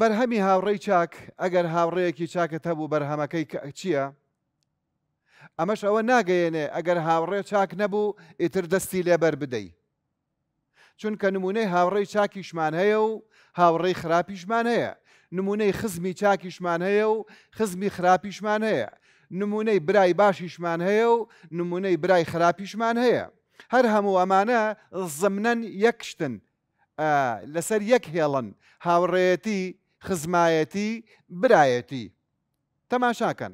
بەرهەمی هاوڕێی چاک ئەگەر هاوڕەیەکی چاکت هەبوو بەرهەمەکەی چییە؟ ئەمەش ئەوە ناگەیەنێ ئەگەر هاوڕێ چاک نەبوو ئیتر دەستی لێبەر بدەیت. چونکە نمونەی هاوڕێی چاکیشمان هەیە و هاوڕێی خراپیشمان هەیە، نمونەی خزمی چاکیشمان هەیە و خزمی خراپیشمان هەیە، نمونەی برای باشیشمان هەیە و نمونەی برای خراپیشمان هەیە. هەر هەموو ئەمانە زمنەن یەکشتن لەسەر یەک هێڵن هاوڕێتی خزمایەتی برایەتی تەماشاکەن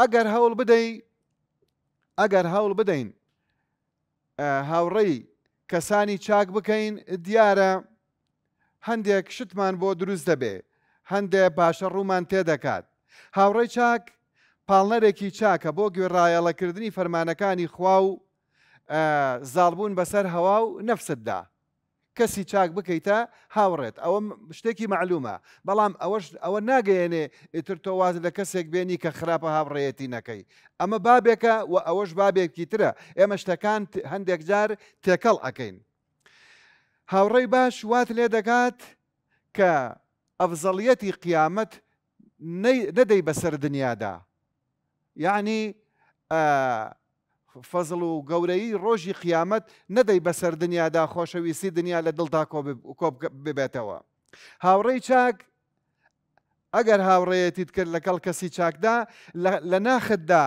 ئەگەر هەوڵ بدەیت ئەگەر هەوڵ بدەین هاوڕێی کەسانی چاک بکەین دیارە هەندێک شتمان بۆ دروست دەبێ هەندێک باشە ڕوومان تێدەکات هاوڕێی چاک پاڵنەرێکی چاکە بۆ گوێڕایەڵەکردنی فەرمانەکانی خوا و زالبوون بەسەر هەوا و نەفستدا کەسی چاک بکەیتە هاوڕێت ئەوە شتێکی معلومە بەڵام ئەوەش ئەوە ناگەیەنێ ئیتر تۆواز لە کەسێک بێنی کە خراپە هاوڕێەتی نەکەی ئەمە بابێکە و ئەوەش بابێکی ترە ئێمە شتەکان هەندێک جار تێکەڵ ئەەکەین هاوڕێی باش وات لێ دەکات کە ئەفزەڵیەتی قیامەت نەدەی بەسەر دنیادا یعنی فەزل و گەورەی ڕۆژی قیامەت نەدەی بەسەر دنیادا خۆشەویستی دنیا لە دڵدا کۆب ببێتەوە. هاوڕێی چاک ئەگەر هاوڕێیەتیت کرد لەگەڵ کەسی چاکدا لە ناخدا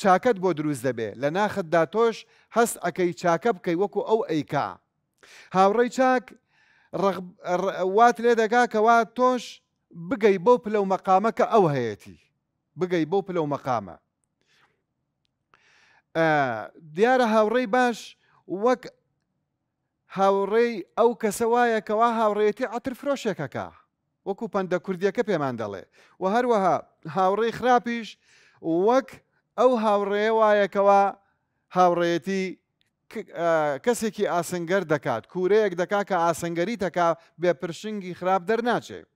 چاکەت بۆ دروست دەبێ لە ناخدا تۆش هەست ئەەکەی چاکە بکەی وەکو ئەو ئەیکا. هاوڕێی چاک وات لێ دەگا کەوا تۆش بگەی بۆ پلە و مەقامەکە ئەو هەیەی بگەی بۆ پلە و مەقامە. دیارە هاوڕێی باش وەک هاوڕێی ئەو کەسە وایە کەوا هاوڕێتی ئەتر فرۆشێکەکە وەکو پەندە کوردیەکە پێمان دەڵێ و هەروەها هاوڕێی خراپیش وەک ئەو هاوڕێ وایەکەوە هاوڕێتی کەسێکی ئاسنگەر دەکات کوورەیەک دەکا کە ئاسنگەری دەکا بێ پرشنگی خراپ دەرناچێت.